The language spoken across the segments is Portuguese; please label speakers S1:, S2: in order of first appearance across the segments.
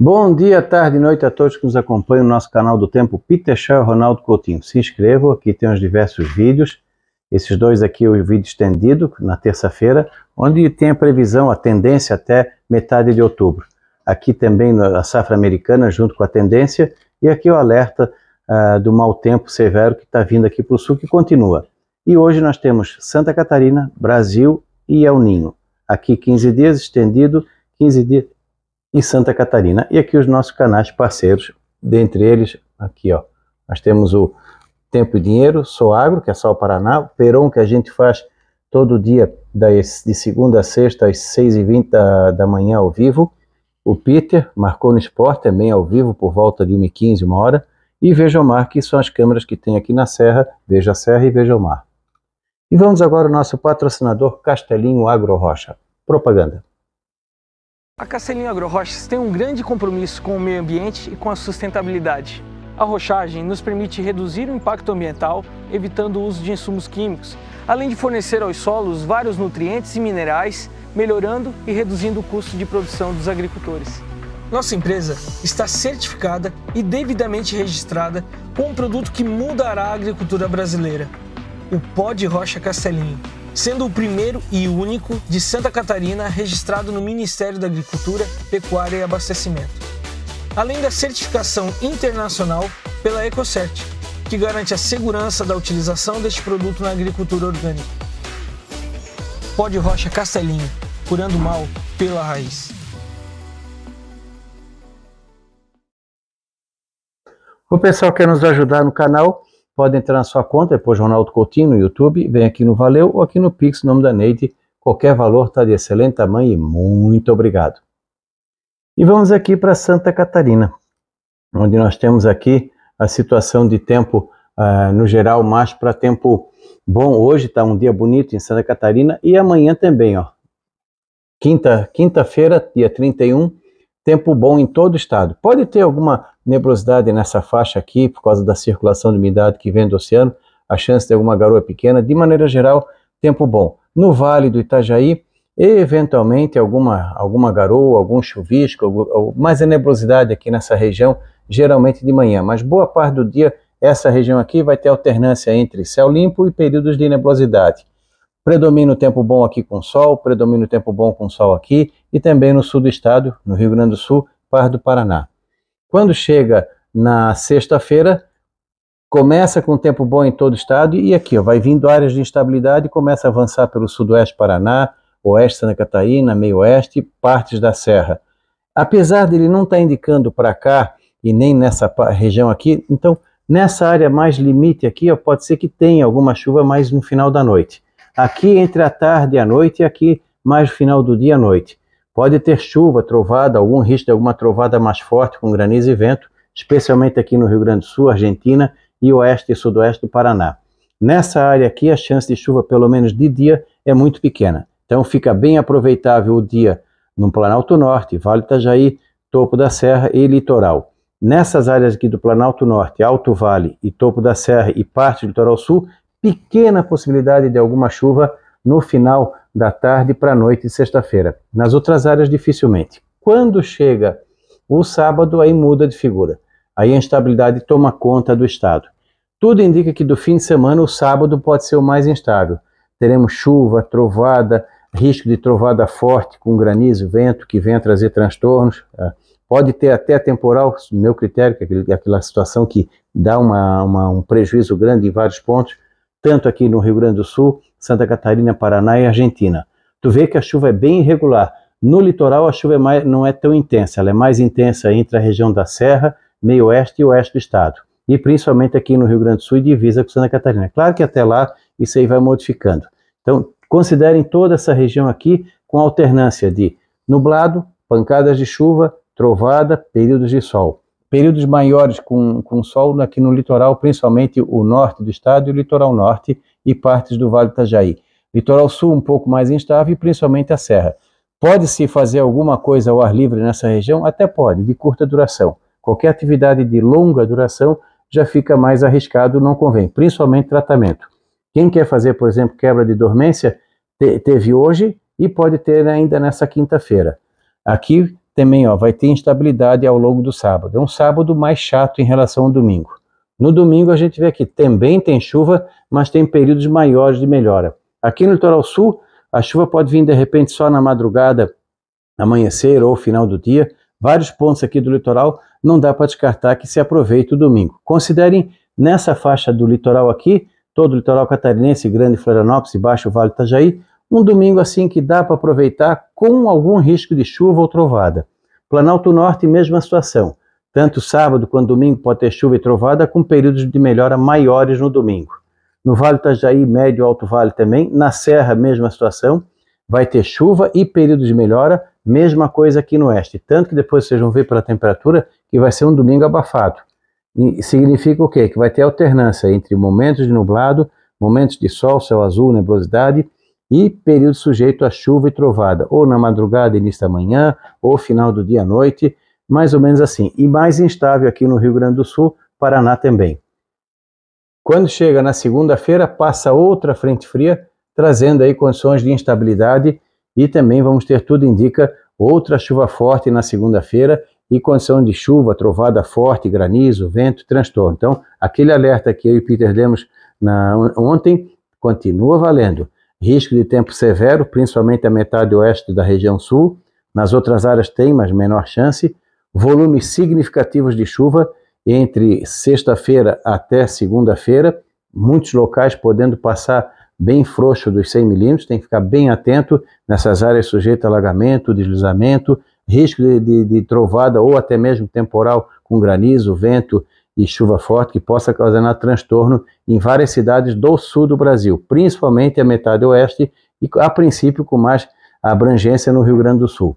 S1: Bom dia, tarde e noite a todos que nos acompanham no nosso canal do Tempo Peter Shaw Ronaldo Coutinho. Se inscrevam, aqui tem os diversos vídeos. Esses dois aqui o vídeo estendido na terça-feira, onde tem a previsão, a tendência até metade de outubro. Aqui também a safra americana junto com a tendência e aqui o alerta uh, do mau tempo severo que está vindo aqui para o sul que continua. E hoje nós temos Santa Catarina, Brasil e El Ninho. Aqui 15 dias estendido, 15 dias e Santa Catarina. E aqui os nossos canais parceiros, dentre eles, aqui ó, nós temos o Tempo e Dinheiro, Sou Agro que é só o Paraná, o Peron, que a gente faz todo dia das, de segunda a sexta às 6h20 da, da manhã ao vivo, o Peter, marcou no Sport, também ao vivo por volta de 1h15, uma hora, e Veja o Mar, que são as câmeras que tem aqui na Serra, Veja a Serra e Veja o Mar. E vamos agora ao nosso patrocinador Castelinho Agro Rocha. Propaganda. A Castelinho AgroRochas tem um grande compromisso com o meio ambiente e com a sustentabilidade. A rochagem nos permite reduzir o impacto ambiental, evitando o uso de insumos químicos, além de fornecer aos solos vários nutrientes e minerais, melhorando e reduzindo o custo de produção dos agricultores. Nossa empresa está certificada e devidamente registrada com um produto que mudará a agricultura brasileira, o pó de rocha Castelinho sendo o primeiro e único de Santa Catarina registrado no Ministério da Agricultura, Pecuária e Abastecimento. Além da certificação internacional pela EcoCert, que garante a segurança da utilização deste produto na agricultura orgânica. Pó de rocha castelinho, curando mal pela raiz. O pessoal quer nos ajudar no canal, pode entrar na sua conta, depois Ronaldo Coutinho no YouTube, vem aqui no Valeu ou aqui no Pix, nome da Neide. Qualquer valor está de excelente tamanho e muito obrigado. E vamos aqui para Santa Catarina, onde nós temos aqui a situação de tempo, uh, no geral, mais para tempo bom. Hoje está um dia bonito em Santa Catarina e amanhã também, ó. Quinta, quinta-feira, dia 31, tempo bom em todo o estado. Pode ter alguma Nebulosidade nessa faixa aqui, por causa da circulação de umidade que vem do oceano, a chance de alguma garoa pequena, de maneira geral, tempo bom. No Vale do Itajaí, eventualmente alguma, alguma garoa, algum chuvisco, mais a nebulosidade aqui nessa região, geralmente de manhã, mas boa parte do dia essa região aqui vai ter alternância entre céu limpo e períodos de nebulosidade. Predomina o tempo bom aqui com sol, predomina o tempo bom com sol aqui e também no sul do estado, no Rio Grande do Sul, parte do Paraná. Quando chega na sexta-feira, começa com tempo bom em todo o estado e aqui ó, vai vindo áreas de instabilidade e começa a avançar pelo sudoeste Paraná, oeste Santa Catarina, meio-oeste e partes da Serra. Apesar dele não estar tá indicando para cá e nem nessa região aqui, então nessa área mais limite aqui ó, pode ser que tenha alguma chuva mais no final da noite. Aqui entre a tarde e a noite e aqui mais no final do dia à noite. Pode ter chuva, trovada, algum risco de alguma trovada mais forte com granizo e vento, especialmente aqui no Rio Grande do Sul, Argentina e oeste e sudoeste do Paraná. Nessa área aqui, a chance de chuva, pelo menos de dia, é muito pequena. Então fica bem aproveitável o dia no Planalto Norte, Vale Itajaí, Topo da Serra e Litoral. Nessas áreas aqui do Planalto Norte, Alto Vale e Topo da Serra e parte do Litoral Sul, pequena possibilidade de alguma chuva no final da tarde para a noite de sexta-feira. Nas outras áreas, dificilmente. Quando chega o sábado, aí muda de figura. Aí a instabilidade toma conta do estado. Tudo indica que do fim de semana, o sábado pode ser o mais instável. Teremos chuva, trovada, risco de trovada forte com granizo, vento, que venha trazer transtornos. Ah, pode ter até temporal, no meu critério, que é aquela situação que dá uma, uma, um prejuízo grande em vários pontos, tanto aqui no Rio Grande do Sul Santa Catarina, Paraná e Argentina. Tu vê que a chuva é bem irregular. No litoral a chuva é mais, não é tão intensa, ela é mais intensa entre a região da Serra, meio oeste e oeste do estado. E principalmente aqui no Rio Grande do Sul e divisa com Santa Catarina. Claro que até lá isso aí vai modificando. Então, considerem toda essa região aqui com alternância de nublado, pancadas de chuva, trovada, períodos de sol. Períodos maiores com, com sol aqui no litoral, principalmente o norte do estado e o litoral norte, e partes do Vale do Itajaí. Litoral sul um pouco mais instável e principalmente a serra. Pode-se fazer alguma coisa ao ar livre nessa região? Até pode, de curta duração. Qualquer atividade de longa duração já fica mais arriscado, não convém, principalmente tratamento. Quem quer fazer, por exemplo, quebra de dormência, te teve hoje e pode ter ainda nessa quinta-feira. Aqui também ó, vai ter instabilidade ao longo do sábado. É um sábado mais chato em relação ao domingo. No domingo a gente vê que também tem chuva, mas tem períodos maiores de melhora. Aqui no litoral sul, a chuva pode vir de repente só na madrugada, amanhecer ou final do dia. Vários pontos aqui do litoral não dá para descartar que se aproveite o domingo. Considerem nessa faixa do litoral aqui, todo o litoral catarinense, Grande Florianópolis e Baixo Vale Itajaí, um domingo assim que dá para aproveitar com algum risco de chuva ou trovada. Planalto Norte, mesma situação. Tanto sábado quanto domingo pode ter chuva e trovada, com períodos de melhora maiores no domingo. No Vale do Itajaí, Médio Alto Vale também. Na Serra, mesma situação. Vai ter chuva e período de melhora, mesma coisa aqui no Oeste. Tanto que depois vocês vão ver pela temperatura que vai ser um domingo abafado. E significa o quê? Que vai ter alternância entre momentos de nublado, momentos de sol, céu azul, nebulosidade e período sujeito a chuva e trovada, ou na madrugada, início da manhã, ou final do dia à noite mais ou menos assim, e mais instável aqui no Rio Grande do Sul, Paraná também. Quando chega na segunda-feira, passa outra frente fria, trazendo aí condições de instabilidade e também vamos ter tudo indica outra chuva forte na segunda-feira e condição de chuva, trovada forte, granizo, vento, transtorno. Então, aquele alerta que eu e Peter lemos na, ontem continua valendo. Risco de tempo severo, principalmente a metade oeste da região sul. Nas outras áreas tem, mas menor chance volumes significativos de chuva entre sexta-feira até segunda-feira, muitos locais podendo passar bem frouxo dos 100 milímetros, tem que ficar bem atento nessas áreas sujeitas a alagamento, deslizamento, risco de, de, de, trovada ou até mesmo temporal com granizo, vento e chuva forte que possa causar transtorno em várias cidades do sul do Brasil, principalmente a metade oeste e a princípio com mais abrangência no Rio Grande do Sul.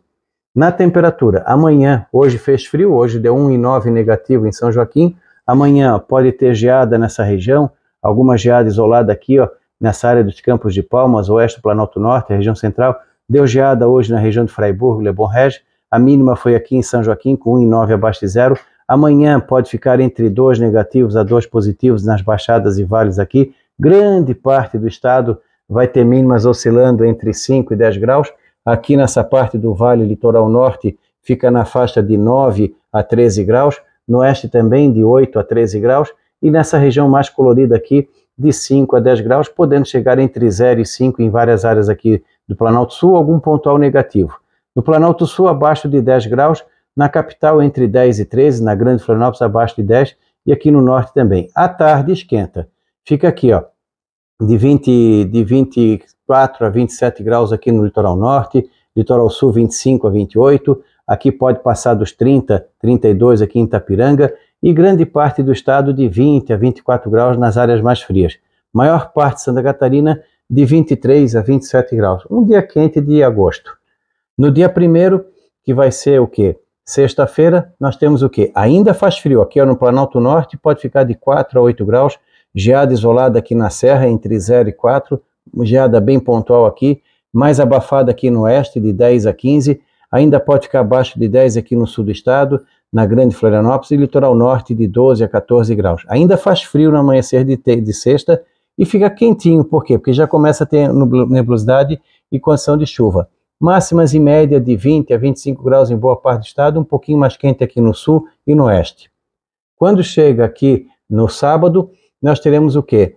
S1: Na temperatura, amanhã, hoje fez frio, hoje deu 1,9 negativo em São Joaquim. Amanhã pode ter geada nessa região, alguma geada isolada aqui, ó, nessa área dos Campos de Palmas, oeste Planalto Norte, região central. Deu geada hoje na região de Freiburgo, Le Bon Rege. A mínima foi aqui em São Joaquim, com 1,9 abaixo de zero. Amanhã pode ficar entre 2 negativos a 2 positivos nas baixadas e vales aqui. Grande parte do estado vai ter mínimas oscilando entre 5 e 10 graus. Aqui nessa parte do Vale Litoral Norte fica na faixa de 9 a 13 graus, no oeste também de 8 a 13 graus, e nessa região mais colorida aqui de 5 a 10 graus, podendo chegar entre 0 e 5 em várias áreas aqui do Planalto Sul, algum pontual negativo. No Planalto Sul, abaixo de 10 graus, na capital entre 10 e 13, na Grande Florianópolis abaixo de 10 e aqui no norte também. À tarde esquenta. Fica aqui, ó, de 20 de 20 24 a 27 graus aqui no litoral norte, litoral sul 25 a 28, aqui pode passar dos 30, 32 aqui em Itapiranga e grande parte do estado de 20 a 24 graus nas áreas mais frias. Maior parte de Santa Catarina de 23 a 27 graus. Um dia quente de agosto. No dia primeiro, que vai ser o quê? Sexta-feira, nós temos o quê? Ainda faz frio. Aqui no Planalto Norte pode ficar de 4 a 8 graus. Geada isolada aqui na Serra, entre 0 e 4 geada é bem pontual aqui, mais abafada aqui no oeste, de 10 a 15, ainda pode ficar abaixo de 10 aqui no sul do estado, na Grande Florianópolis e litoral norte de 12 a 14 graus. Ainda faz frio no amanhecer de, de sexta e fica quentinho, por quê? Porque já começa a ter nebulosidade e condição de chuva. Máximas em média de 20 a 25 graus em boa parte do estado, um pouquinho mais quente aqui no sul e no oeste. Quando chega aqui no sábado, nós teremos o quê?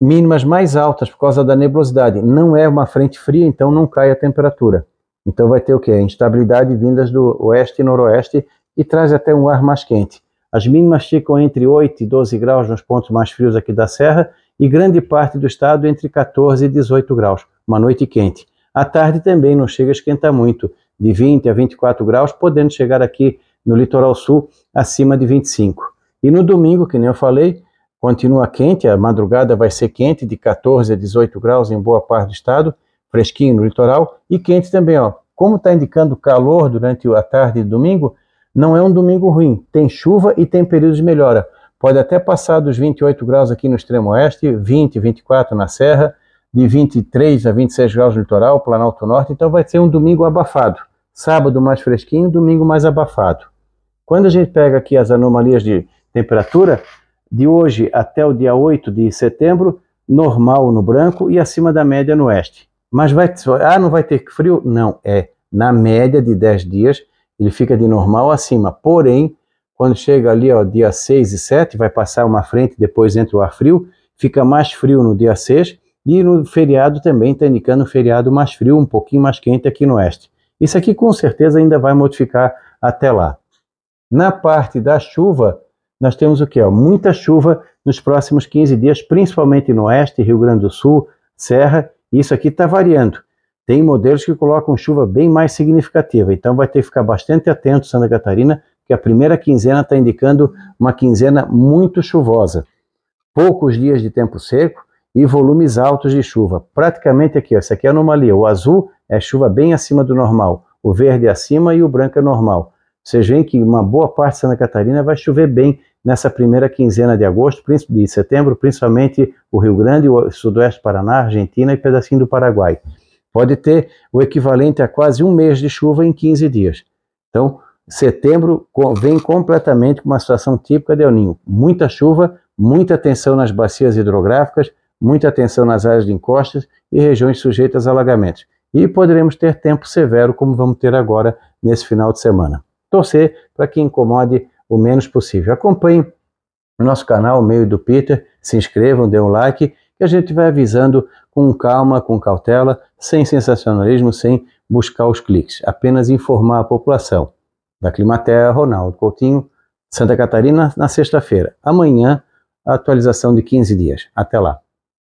S1: mínimas mais altas por causa da nebulosidade. Não é uma frente fria, então não cai a temperatura. Então vai ter o que? Instabilidade vindas do oeste e noroeste e traz até um ar mais quente. As mínimas ficam entre 8 e 12 graus nos pontos mais frios aqui da serra e grande parte do estado entre 14 e 18 graus, uma noite quente. À tarde também não chega a esquentar muito, de 20 a 24 graus, podendo chegar aqui no litoral sul acima de 25. E no domingo, que nem eu falei, Continua quente, a madrugada vai ser quente, de 14 a 18 graus em boa parte do estado, fresquinho no litoral e quente também, ó. Como está indicando calor durante a tarde de domingo, não é um domingo ruim. Tem chuva e tem períodos de melhora. Pode até passar dos 28 graus aqui no extremo oeste, 20, 24 na serra, de 23 a 26 graus no litoral, Planalto Norte. Então vai ser um domingo abafado. Sábado mais fresquinho, domingo mais abafado. Quando a gente pega aqui as anomalias de temperatura, de hoje até o dia 8 de setembro, normal no branco e acima da média no oeste. Mas vai, ah, não vai ter frio? Não, é na média de 10 dias, ele fica de normal acima. Porém, quando chega ali ó, dia 6 e 7, vai passar uma frente, depois entra o ar frio, fica mais frio no dia 6 e no feriado também está indicando um feriado mais frio, um pouquinho mais quente aqui no oeste. Isso aqui com certeza ainda vai modificar até lá. Na parte da chuva, nós temos o que? Muita chuva nos próximos 15 dias, principalmente no oeste, Rio Grande do Sul, Serra. Isso aqui está variando. Tem modelos que colocam chuva bem mais significativa, então vai ter que ficar bastante atento, Santa Catarina, que a primeira quinzena está indicando uma quinzena muito chuvosa. Poucos dias de tempo seco e volumes altos de chuva. Praticamente aqui, ó, essa aqui é anomalia. O azul é chuva bem acima do normal, o verde é acima e o branco é normal. Vocês veem que uma boa parte de Santa Catarina vai chover bem nessa primeira quinzena de agosto, de setembro, principalmente o Rio Grande, o Sudoeste Paraná, Argentina e pedacinho do Paraguai. Pode ter o equivalente a quase um mês de chuva em 15 dias. Então, setembro vem completamente com uma situação típica de El Ninho. Muita chuva, muita tensão nas bacias hidrográficas, muita atenção nas áreas de encostas e regiões sujeitas a alagamentos. E poderemos ter tempo severo, como vamos ter agora nesse final de semana. Torcer para que incomode o menos possível. Acompanhem o nosso canal, o meio do Peter, se inscrevam, dê um like, que a gente vai avisando com calma, com cautela, sem sensacionalismo, sem buscar os cliques, apenas informar a população. Da Climaterra, Ronaldo Coutinho, Santa Catarina, na sexta-feira. Amanhã, a atualização de 15 dias. Até lá.